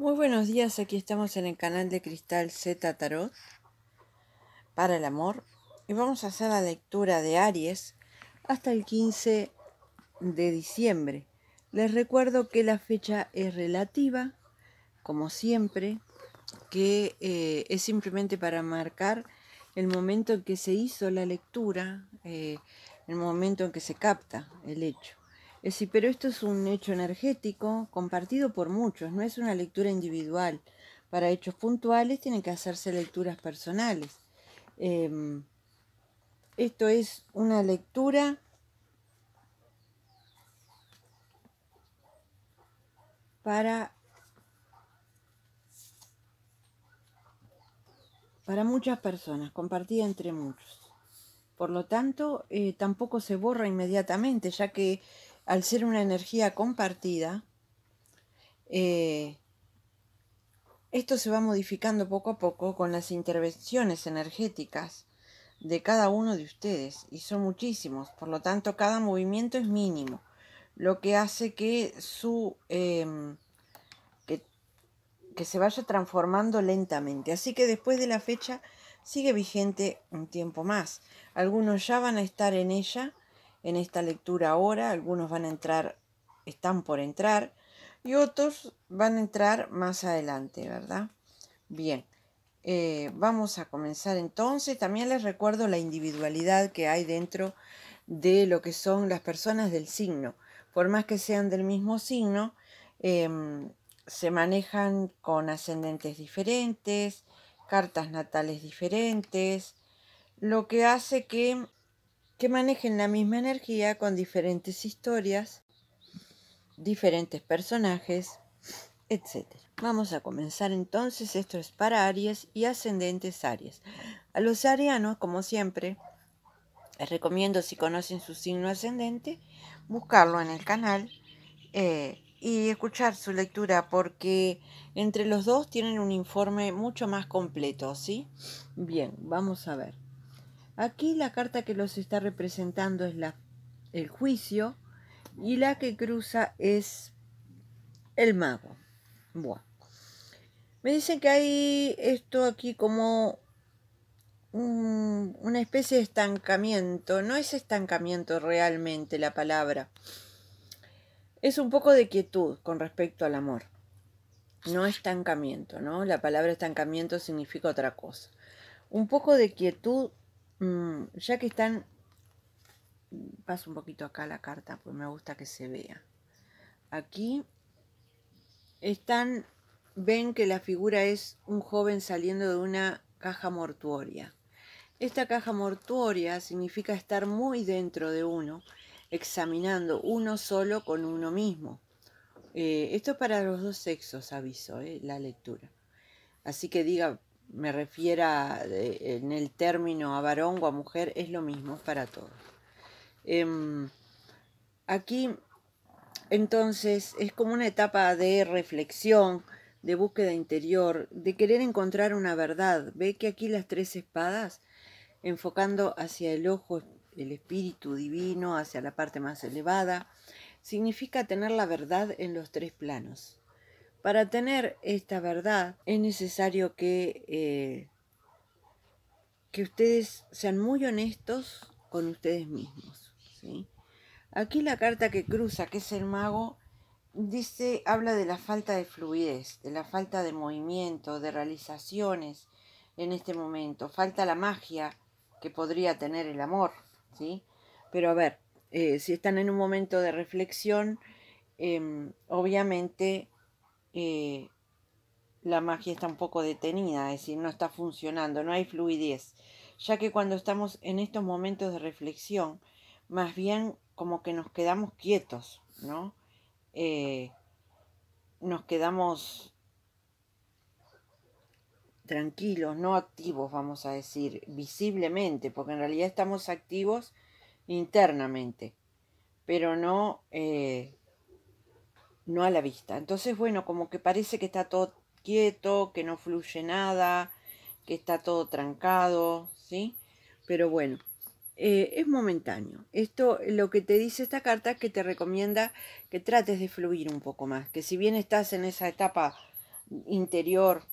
Muy buenos días, aquí estamos en el canal de Cristal Z Tarot para el amor y vamos a hacer la lectura de Aries hasta el 15 de diciembre. Les recuerdo que la fecha es relativa, como siempre, que eh, es simplemente para marcar el momento en que se hizo la lectura, eh, el momento en que se capta el hecho. Es eh, decir, pero esto es un hecho energético compartido por muchos, no es una lectura individual. Para hechos puntuales tienen que hacerse lecturas personales. Em, esto es una lectura para, para muchas personas, compartida entre muchos. Por lo tanto, eh, tampoco se borra inmediatamente, ya que al ser una energía compartida, eh, esto se va modificando poco a poco con las intervenciones energéticas de cada uno de ustedes, y son muchísimos, por lo tanto cada movimiento es mínimo, lo que hace que su... Em, que se vaya transformando lentamente. Así que después de la fecha sigue vigente un tiempo más. Algunos ya van a estar en ella en esta lectura ahora, algunos van a entrar, están por entrar, y otros van a entrar más adelante, ¿verdad? Bien, eh, vamos a comenzar entonces. También les recuerdo la individualidad que hay dentro de lo que son las personas del signo. Por más que sean del mismo signo, em, se manejan con ascendentes diferentes, cartas natales diferentes, lo que hace que que manejen la misma energía con diferentes historias, diferentes personajes, etc. Vamos a comenzar entonces, esto es para Aries y ascendentes Aries. A los arianos, como siempre, les recomiendo si conocen su signo ascendente, buscarlo en el canal eh, y escuchar su lectura porque entre los dos tienen un informe mucho más completo, ¿sí? Bien, vamos a ver. Aquí la carta que los está representando es la, el juicio y la que cruza es el mago. me dicen que hay esto aquí como una especie de estancamiento. No es estancamiento realmente la palabra. Es un poco de quietud con respecto al amor. No estancamiento, ¿no? La palabra estancamiento significa otra cosa. Un poco de quietud Mm, ya que están, paso un poquito acá la carta, pues me gusta que se vea. Aquí están, ven que la figura es un joven saliendo de una caja mortuoria. Esta caja mortuoria significa estar muy dentro de uno, examinando uno solo con uno mismo. Eh, esto es para los dos sexos, aviso, eh, la lectura. Así que diga me refiera eh, en el término a varón o a mujer, es lo mismo para todos. Em, aquí, entonces, es como una etapa de reflexión, de búsqueda interior, de querer encontrar una verdad. Ve que aquí las tres espadas, enfocando hacia el ojo, el espíritu divino, hacia la parte más elevada, significa tener la verdad en los tres planos. Para tener esta verdad es necesario que, eh, que ustedes sean muy honestos con ustedes mismos. ¿sí? Aquí la carta que cruza, que es el mago, dice, habla de la falta de fluidez, de la falta de movimiento, de realizaciones en este momento. Falta la magia que podría tener el amor, ¿sí? Pero a ver, eh, si están en un momento de reflexión, em, obviamente eh, la magia está un poco detenida, es decir, no está funcionando, no hay fluidez, ya que cuando estamos en estos momentos de reflexión, más bien como que nos quedamos quietos, ¿no? Eh, nos quedamos tranquilos, no activos, vamos a decir, visiblemente, porque en realidad estamos activos internamente, pero no eh, no a la vista. Entonces, bueno, como que parece que está todo quieto, que no fluye nada, que está todo trancado, ¿sí? Pero bueno, eh, es momentáneo. Esto, lo que te dice esta carta es que te recomienda que trates de fluir un poco más, que si bien estás en esa etapa interior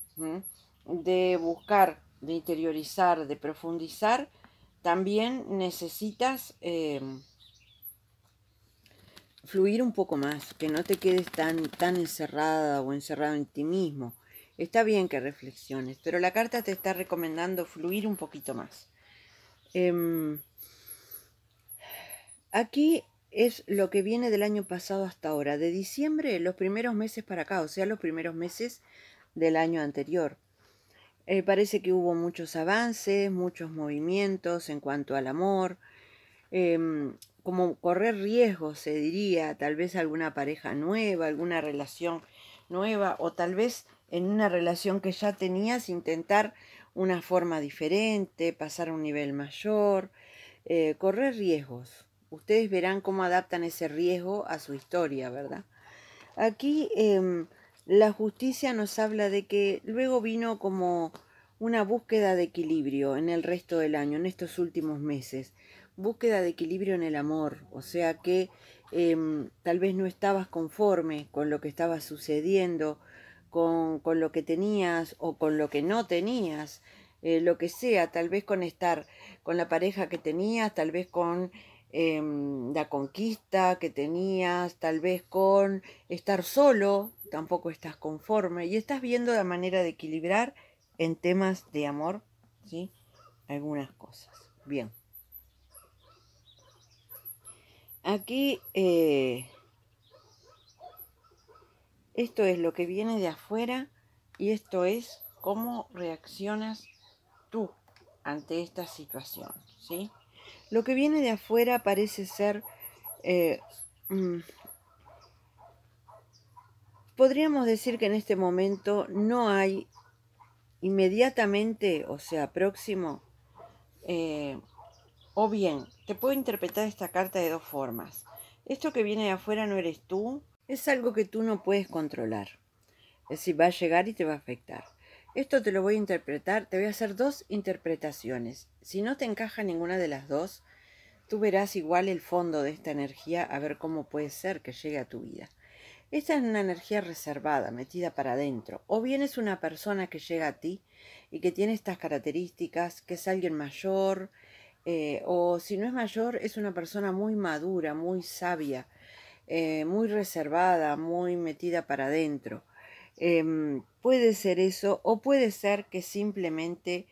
de buscar, de interiorizar, de profundizar, también necesitas... Eh, fluir un poco más, que no te quedes tan, tan encerrada o encerrado en ti mismo. Está bien que reflexiones, pero la carta te está recomendando fluir un poquito más. Em, aquí es lo que viene del año pasado hasta ahora, de diciembre, los primeros meses para acá, o sea, los primeros meses del año anterior. Eh, parece que hubo muchos avances, muchos movimientos en cuanto al amor. Em, como correr riesgos, se diría, tal vez alguna pareja nueva, alguna relación nueva, o tal vez en una relación que ya tenías intentar una forma diferente, pasar a un nivel mayor, eh, correr riesgos. Ustedes verán cómo adaptan ese riesgo a su historia, ¿verdad? Aquí em, la justicia nos habla de que luego vino como una búsqueda de equilibrio en el resto del año, en estos últimos meses búsqueda de equilibrio en el amor, o sea que em, tal vez no estabas conforme con lo que estaba sucediendo, con, con lo que tenías o con lo que no tenías, eh, lo que sea, tal vez con estar con la pareja que tenías, tal vez con em, la conquista que tenías, tal vez con estar solo, tampoco estás conforme y estás viendo la manera de equilibrar en temas de amor, ¿sí? Algunas cosas. Bien. Aquí, eh, esto es lo que viene de afuera y esto es cómo reaccionas tú ante esta situación, ¿sí? Lo que viene de afuera parece ser, eh, mm, podríamos decir que en este momento no hay inmediatamente, o sea, próximo, eh, o bien te puedo interpretar esta carta de dos formas. Esto que viene de afuera no eres tú, es algo que tú no puedes controlar. Es decir, va a llegar y te va a afectar. Esto te lo voy a interpretar, te voy a hacer dos interpretaciones. Si no te encaja ninguna de las dos, tú verás igual el fondo de esta energía a ver cómo puede ser que llegue a tu vida. Esta es una energía reservada, metida para adentro. O bien es una persona que llega a ti y que tiene estas características, que es alguien mayor, eh, o si no es mayor, es una persona muy madura, muy sabia, eh, muy reservada, muy metida para adentro. Em, puede ser eso o puede ser que simplemente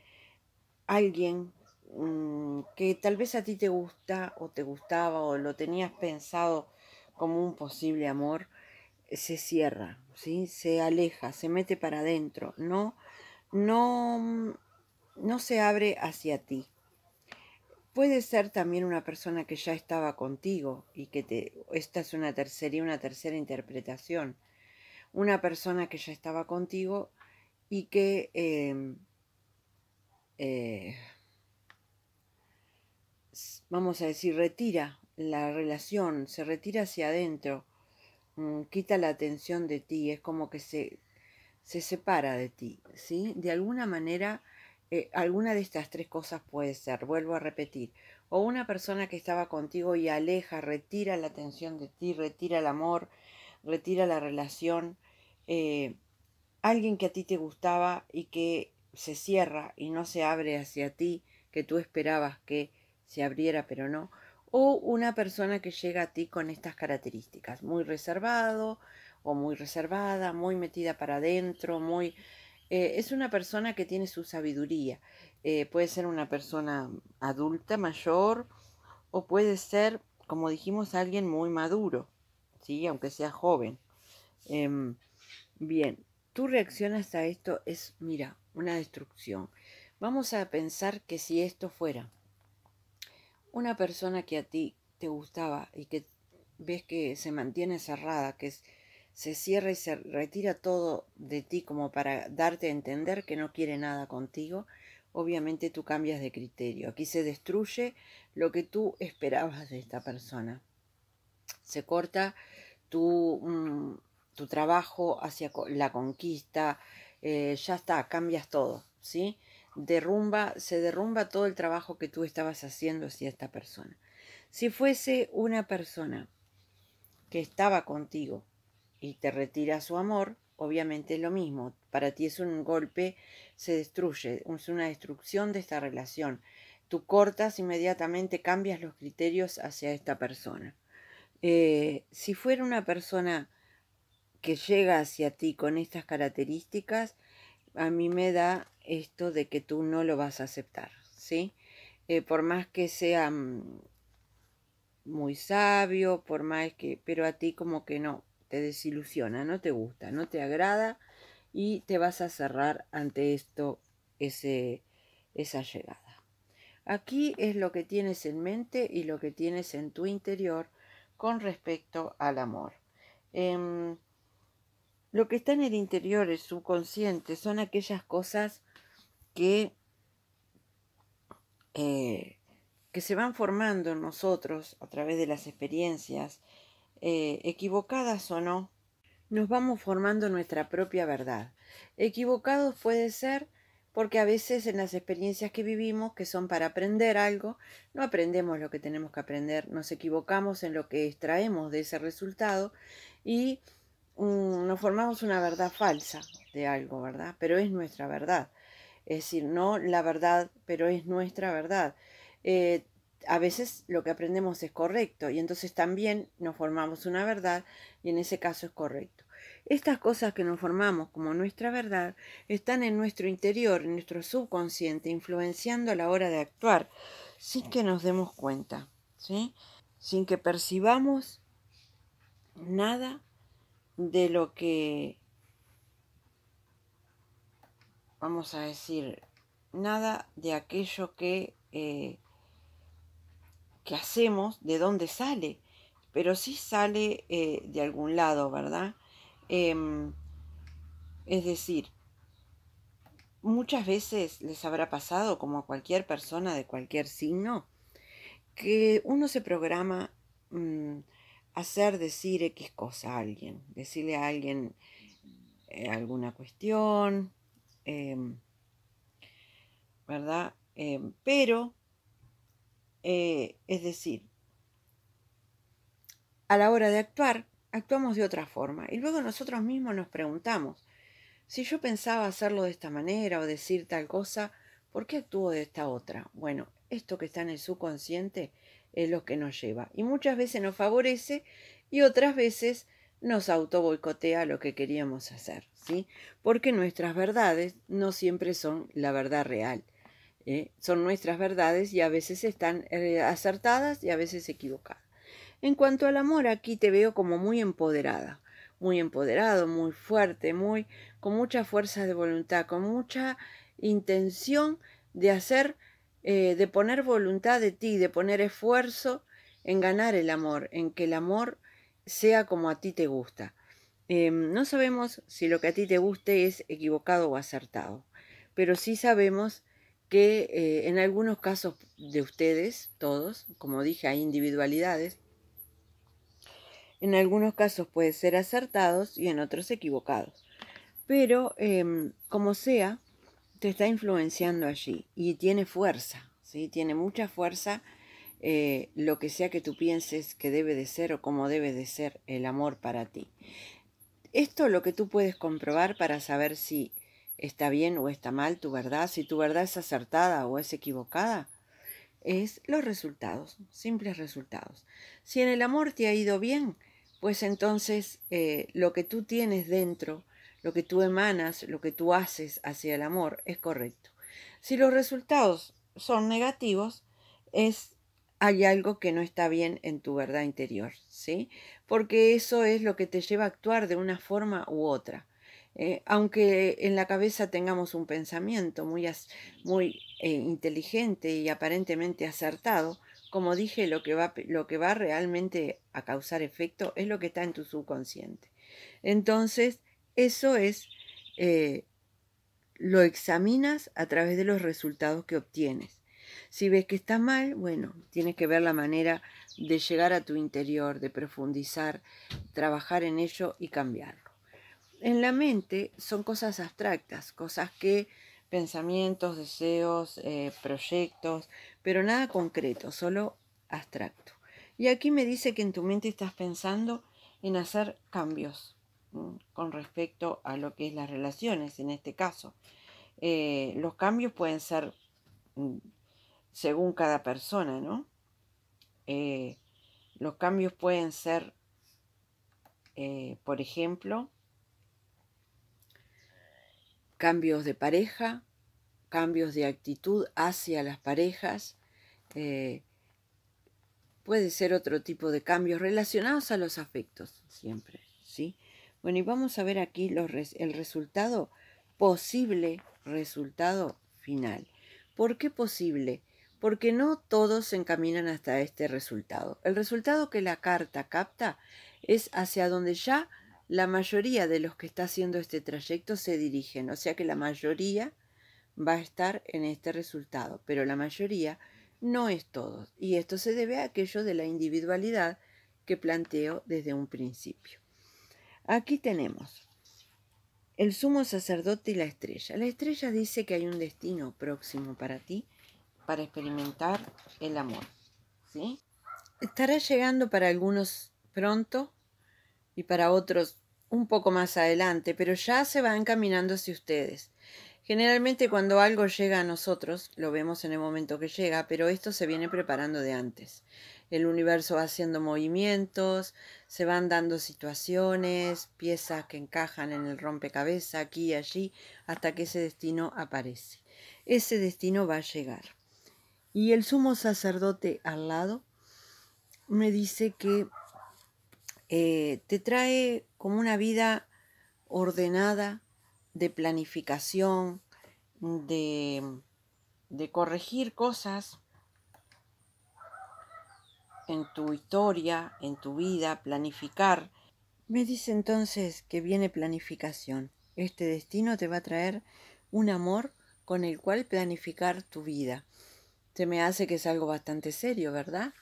alguien mm, que tal vez a ti te gusta o te gustaba o lo tenías pensado como un posible amor, se cierra, ¿sí? se aleja, se mete para adentro, no, no, mm, no se abre hacia ti. Puede ser también una persona que ya estaba contigo y que te, esta es una tercera, una tercera interpretación. Una persona que ya estaba contigo y que em, eh, vamos a decir, retira la relación, se retira hacia adentro, mm, quita la atención de ti, es como que se, se separa de ti, ¿sí? De alguna manera eh, alguna de estas tres cosas puede ser, vuelvo a repetir, o una persona que estaba contigo y aleja, retira la atención de ti, retira el amor, retira la relación, eh, alguien que a ti te gustaba y que se cierra y no se abre hacia ti, que tú esperabas que se abriera pero no, o una persona que llega a ti con estas características, muy reservado o muy reservada, muy metida para adentro, muy eh, es una persona que tiene su sabiduría. Eh, puede ser una persona adulta, mayor, o puede ser, como dijimos, alguien muy maduro, ¿sí? aunque sea joven. Em, bien, tu reacción hasta esto es, mira, una destrucción. Vamos a pensar que si esto fuera una persona que a ti te gustaba y que ves que se mantiene cerrada, que es se cierra y se retira todo de ti como para darte a entender que no quiere nada contigo, obviamente tú cambias de criterio. Aquí se destruye lo que tú esperabas de esta persona. Se corta tu, mm, trabajo hacia la conquista, eh, ya está, cambias todo, ¿sí? Derrumba, se derrumba todo el trabajo que tú estabas haciendo hacia esta persona. Si fuese una persona que estaba contigo, y te retira su amor, obviamente es lo mismo. Para ti es un golpe, se destruye, es una destrucción de esta relación. Tú cortas inmediatamente, cambias los criterios hacia esta persona. Eh, si fuera una persona que llega hacia ti con estas características, a mí me da esto de que tú no lo vas a aceptar, ¿sí? Eh, por más que sea mm, muy sabio, por más que, pero a ti como que no, desilusiona, no te gusta, no te agrada y te vas a cerrar ante esto, ese, esa llegada. Aquí es lo que tienes en mente y lo que tienes en tu interior con respecto al amor. Em, lo que está en el interior, el subconsciente, son aquellas cosas que, eh, que se van formando en nosotros a través de las experiencias eh, equivocadas o no, nos vamos formando nuestra propia verdad. Equivocados puede ser porque a veces en las experiencias que vivimos, que son para aprender algo, no aprendemos lo que tenemos que aprender, nos equivocamos en lo que extraemos de ese resultado y mm, nos formamos una verdad falsa de algo, ¿verdad? Pero es nuestra verdad. Es decir, no la verdad, pero es nuestra verdad. Eh, a veces lo que aprendemos es correcto y entonces también nos formamos una verdad y en ese caso es correcto. Estas cosas que nos formamos como nuestra verdad están en nuestro interior, en nuestro subconsciente, influenciando a la hora de actuar, sin que nos demos cuenta, ¿sí? sin que percibamos nada de lo que, vamos a decir, nada de aquello que eh, que hacemos, de dónde sale, pero sí sale eh, de algún lado, ¿verdad? Em, es decir, muchas veces les habrá pasado, como a cualquier persona de cualquier signo, que uno se programa mm, hacer decir X cosa a alguien, decirle a alguien eh, alguna cuestión, em, ¿verdad? Em, pero eh, es decir, a la hora de actuar, actuamos de otra forma y luego nosotros mismos nos preguntamos, si yo pensaba hacerlo de esta manera o decir tal cosa, ¿por qué actúo de esta otra? Bueno, esto que está en el subconsciente es lo que nos lleva y muchas veces nos favorece y otras veces nos auto boicotea lo que queríamos hacer, Porque nuestras verdades no siempre son la verdad real. ¿eh? son nuestras verdades y a veces están eh, acertadas y a veces equivocadas. En cuanto al amor, aquí te veo como muy empoderada, muy empoderado, muy fuerte, muy con mucha fuerza de voluntad, con mucha intención de hacer, eh, de poner voluntad de ti, de poner esfuerzo en ganar el amor, en que el amor sea como a ti te gusta. Em, no sabemos si lo que a ti te guste es equivocado o acertado, pero sí sabemos que eh, en algunos casos de ustedes, todos, como dije, hay individualidades, en algunos casos puede ser acertados y en otros equivocados. Pero em, como sea, te está influenciando allí y tiene fuerza, ¿sí? tiene mucha fuerza eh, lo que sea que tú pienses que debe de ser o cómo debe de ser el amor para ti. Esto lo que tú puedes comprobar para saber si está bien o está mal tu verdad, si tu verdad es acertada o es equivocada, es los resultados, simples resultados. Si en el amor te ha ido bien, pues entonces eh, lo que tú tienes dentro, lo que tú emanas, lo que tú haces hacia el amor es correcto. Si los resultados son negativos, es hay algo que no está bien en tu verdad interior, ¿sí? Porque eso es lo que te lleva a actuar de una forma u otra. Eh, aunque en la cabeza tengamos un pensamiento muy, eh, inteligente y aparentemente acertado, como dije, lo que, va, realmente a causar efecto es lo que está en tu subconsciente. Entonces, eso es, eh, lo examinas a través de los resultados que obtienes. Si ves que está mal, bueno, tienes que ver la manera de llegar a tu interior, de profundizar, trabajar en ello y cambiar en la mente son cosas abstractas, cosas que pensamientos, deseos, eh, proyectos, pero nada concreto, solo abstracto. Y aquí me dice que en tu mente estás pensando en hacer cambios mm, con respecto a lo que es las relaciones, en este caso. Eh, los cambios pueden ser mm, según cada persona, ¿no? Eh, los cambios pueden ser, por ejemplo, cambios de pareja, cambios de actitud hacia las parejas, eh, puede ser otro tipo de cambios relacionados a los afectos siempre, ¿sí? Bueno, y vamos a ver aquí el resultado, posible resultado final. ¿Por qué posible? Porque no todos se encaminan hasta este resultado. El resultado que la carta capta es hacia donde ya la mayoría de los que está haciendo este trayecto se dirigen, o sea que la mayoría va a estar en este resultado, pero la mayoría no es todo. y esto se debe a aquello de la individualidad que planteo desde un principio. Aquí tenemos el sumo sacerdote y la estrella. La estrella dice que hay un destino próximo para ti para experimentar el amor. ¿sí? Estará llegando para algunos pronto, y para otros un poco más adelante, pero ya se van caminando hacia ustedes. Generalmente cuando algo llega a nosotros, lo vemos en el momento que llega, pero esto se viene preparando de antes. El universo va haciendo movimientos, se van dando situaciones, piezas que encajan en el rompecabezas aquí y allí, hasta que ese destino aparece. Ese destino va a llegar. Y el sumo sacerdote al lado me dice que eh, te trae como una vida ordenada, de planificación, de, de corregir cosas en tu historia, en tu vida, planificar. Me dice entonces que viene planificación. Este destino te va a traer un amor con el cual planificar tu vida. Se me hace que es algo bastante serio, ¿verdad?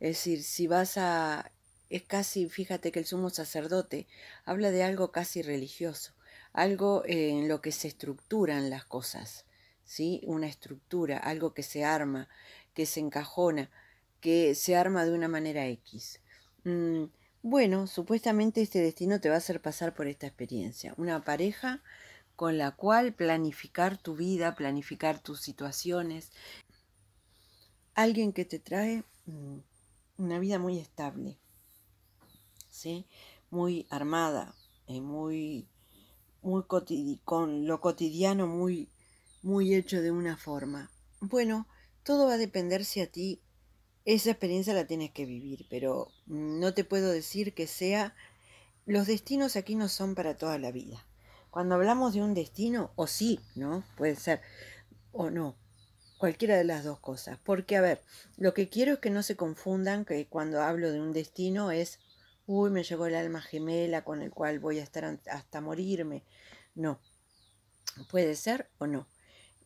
Es decir, si vas a es casi, fíjate que el sumo sacerdote habla de algo casi religioso, algo eh, en lo que se estructuran las cosas, ¿sí? Una estructura, algo que se arma, que se encajona, que se arma de una manera X. Mm, bueno, supuestamente este destino te va a hacer pasar por esta experiencia. Una pareja con la cual planificar tu vida, planificar tus situaciones. Alguien que te trae mm, una vida muy estable, muy armada, eh, muy, muy con lo cotidiano muy, muy hecho de una forma. Bueno, todo va a depender si a ti esa experiencia la tienes que vivir, pero no te puedo decir que sea... Los destinos aquí no son para toda la vida. Cuando hablamos de un destino, o sí, ¿no? Puede ser, o no, cualquiera de las dos cosas. Porque, a ver, lo que quiero es que no se confundan que cuando hablo de un destino es uy, me llegó el alma gemela con el cual voy a estar hasta morirme. No, puede ser o no.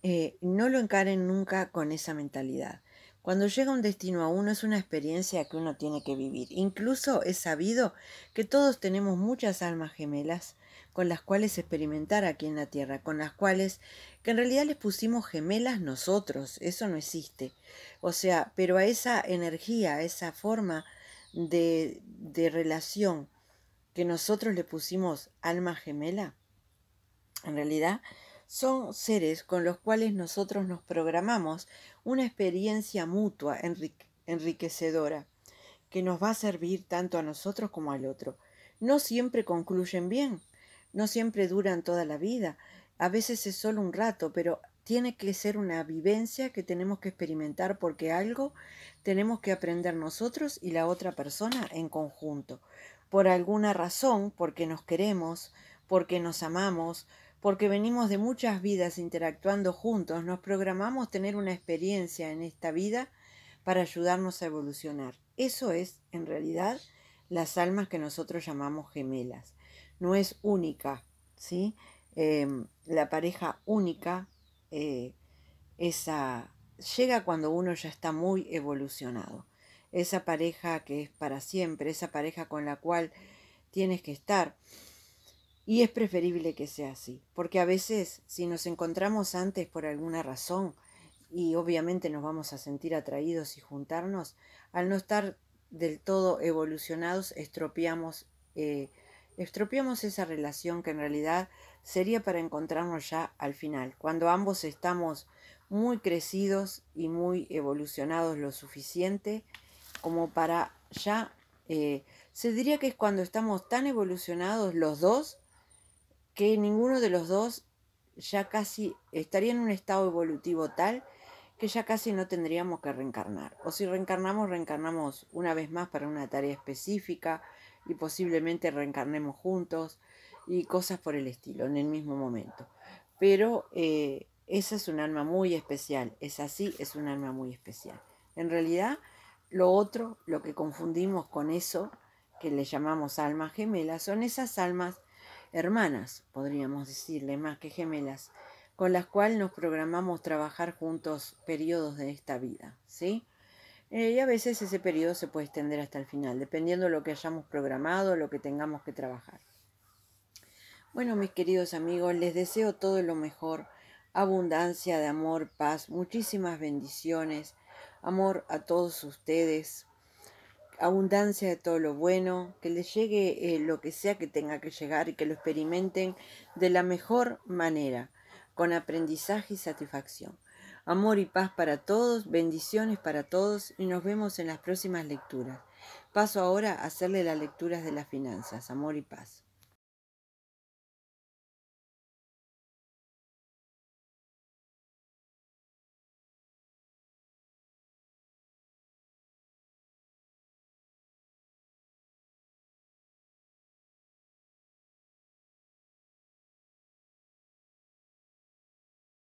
Eh, no lo encaren nunca con esa mentalidad. Cuando llega un destino a uno es una experiencia que uno tiene que vivir. Incluso es sabido que todos tenemos muchas almas gemelas con las cuales experimentar aquí en la Tierra, con las cuales, que en realidad les pusimos gemelas nosotros, eso no existe. O sea, pero a esa energía, a esa forma de, relación que nosotros le pusimos alma gemela, en realidad son seres con los cuales nosotros nos programamos una experiencia mutua enriquecedora que nos va a servir tanto a nosotros como al otro. No siempre concluyen bien, no siempre duran toda la vida, a veces es solo un rato, pero tiene que ser una vivencia que tenemos que experimentar porque algo tenemos que aprender nosotros y la otra persona en conjunto. Por alguna razón, porque nos queremos, porque nos amamos, porque venimos de muchas vidas interactuando juntos, nos programamos tener una experiencia en esta vida para ayudarnos a evolucionar. Eso es, en realidad, las almas que nosotros llamamos gemelas. No es única, ¿sí? Em, la pareja única eh, esa... llega cuando uno ya está muy evolucionado. Esa pareja que es para siempre, esa pareja con la cual tienes que estar. Y es preferible que sea así, porque a veces si nos encontramos antes por alguna razón, y obviamente nos vamos a sentir atraídos y juntarnos, al no estar del todo evolucionados, estropeamos eh, estropeamos esa relación que en realidad sería para encontrarnos ya al final, cuando ambos estamos muy crecidos y muy evolucionados lo suficiente como para ya, eh, se diría que es cuando estamos tan evolucionados los dos que ninguno de los dos ya casi estaría en un estado evolutivo tal que ya casi no tendríamos que reencarnar. O si reencarnamos, reencarnamos una vez más para una tarea específica y posiblemente reencarnemos juntos y cosas por el estilo en el mismo momento. Pero eh, esa es un alma muy especial, es así, es un alma muy especial. En realidad, lo otro, lo que confundimos con eso, que le llamamos almas gemelas, son esas almas hermanas, podríamos decirle, más que gemelas, con las cuales nos programamos trabajar juntos periodos de esta vida, ¿sí? Eh, y a veces ese periodo se puede extender hasta el final, dependiendo de lo que hayamos programado, lo que tengamos que trabajar. Bueno, mis queridos amigos, les deseo todo lo mejor, abundancia de amor, paz, muchísimas bendiciones, amor a todos ustedes, abundancia de todo lo bueno, que les llegue eh, lo que sea que tenga que llegar y que lo experimenten de la mejor manera, con aprendizaje y satisfacción. Amor y paz para todos, bendiciones para todos y nos vemos en las próximas lecturas. Paso ahora a hacerle las lecturas de las finanzas. Amor y paz.